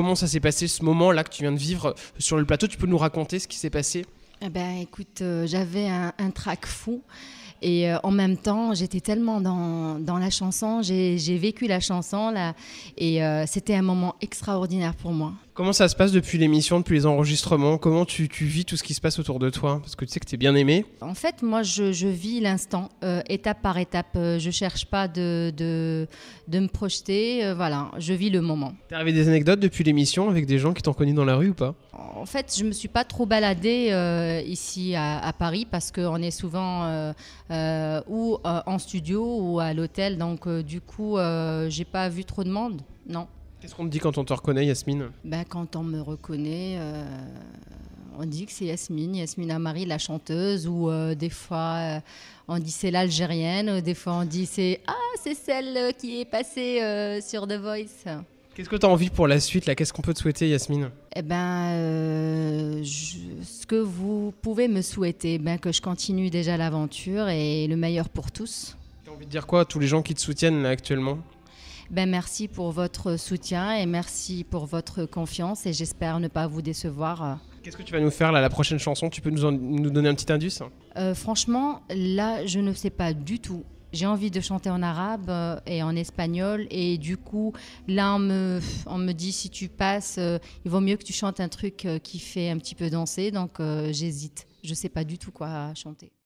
comment ça s'est passé ce moment-là que tu viens de vivre euh, sur le plateau. Tu peux nous raconter ce qui s'est passé eh ben, écoute, euh, j'avais un, trac fou. Et euh, en même temps, j'étais tellement dans, la chanson, j'ai vécu la chanson là, et c'était un moment extraordinaire pour moi. Comment ça se passe depuis l'émission, depuis les enregistrements Comment tu, vis tout ce qui se passe autour de toi Parce que tu sais que tu es bien aimé. En fait, moi, je, vis l'instant, euh, étape par étape. Euh, je ne cherche pas de, de, me projeter. Euh, voilà, je vis le moment. Tu arrivé des anecdotes depuis l'émission avec des gens qui t'ont connu dans la rue ou pas En fait, je ne me suis pas trop baladée ici à, Paris parce qu'on est souvent ou en studio ou à l'hôtel. Donc, du coup, j'ai pas vu trop de monde. Non. Qu'est-ce qu'on te dit quand on te reconnaît, Yasmine bah, Quand on me reconnaît, euh, on dit que c'est Yasmine, Yasmine Amari, la chanteuse, ou euh, des fois euh, on dit c'est l'Algérienne, des fois on dit c'est Ah, c'est celle qui est passée sur The Voice. Qu'est-ce que tu as envie pour la suite Qu'est-ce qu'on peut te souhaiter, Yasmine eh ben, ce que vous pouvez me souhaiter, eh ben, que je continue déjà l'aventure et le meilleur pour tous. Tu as envie de dire quoi à tous les gens qui te soutiennent actuellement ben, merci pour votre soutien et merci pour votre confiance et j'espère ne pas vous décevoir. Euh. Qu'est-ce que tu vas nous faire là, la prochaine chanson Tu peux nous, nous, donner un petit indice euh, Franchement, là, je ne sais pas du tout. J'ai envie de chanter en arabe euh, et en espagnol. Et du coup, là, on me, on me dit si tu passes, il vaut mieux que tu chantes un truc qui fait un petit peu danser. Donc, j'hésite. Je ne sais pas du tout quoi chanter.